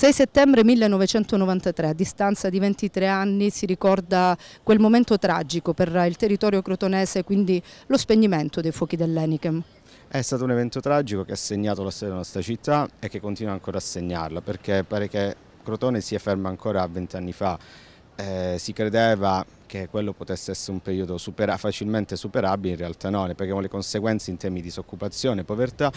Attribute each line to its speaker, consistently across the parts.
Speaker 1: 6 settembre 1993, a distanza di 23 anni, si ricorda quel momento tragico per il territorio crotonese, quindi lo spegnimento dei fuochi dell'Enichem.
Speaker 2: È stato un evento tragico che ha segnato la storia della nostra città e che continua ancora a segnarla, perché pare che Crotone sia ferma ancora a 20 anni fa eh, si credeva che quello potesse essere un periodo supera facilmente superabile, in realtà no, ne paghiamo le conseguenze in termini di disoccupazione, povertà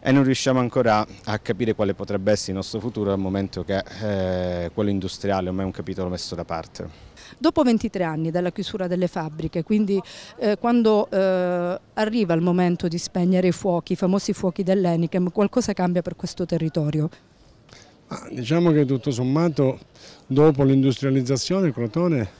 Speaker 2: e non riusciamo ancora a capire quale potrebbe essere il nostro futuro al momento che eh, quello industriale ormai è un capitolo messo da parte.
Speaker 1: Dopo 23 anni dalla chiusura delle fabbriche, quindi eh, quando eh, arriva il momento di spegnere i fuochi, i famosi fuochi dell'Enichem, qualcosa cambia per questo territorio?
Speaker 3: Ah, diciamo che tutto sommato dopo l'industrializzazione il Crotone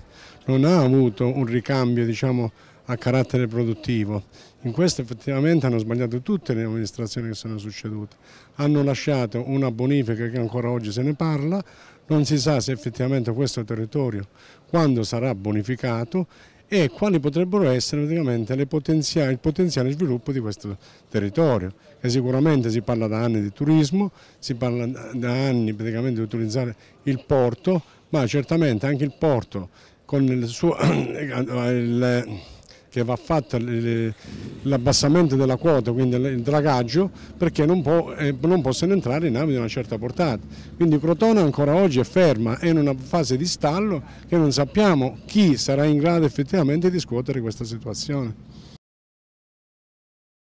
Speaker 3: non ha avuto un ricambio diciamo, a carattere produttivo. In questo effettivamente hanno sbagliato tutte le amministrazioni che sono succedute. Hanno lasciato una bonifica che ancora oggi se ne parla, non si sa se effettivamente questo territorio quando sarà bonificato e quali potrebbero essere praticamente potenziali, il potenziale sviluppo di questo territorio, che sicuramente si parla da anni di turismo, si parla da anni praticamente di utilizzare il porto, ma certamente anche il porto con il suo... il, che va fatto l'abbassamento della quota, quindi il dragaggio, perché non, può, eh, non possono entrare navi di una certa portata. Quindi Crotone ancora oggi è ferma, è in una fase di stallo che non sappiamo chi sarà in grado effettivamente di scuotere questa situazione.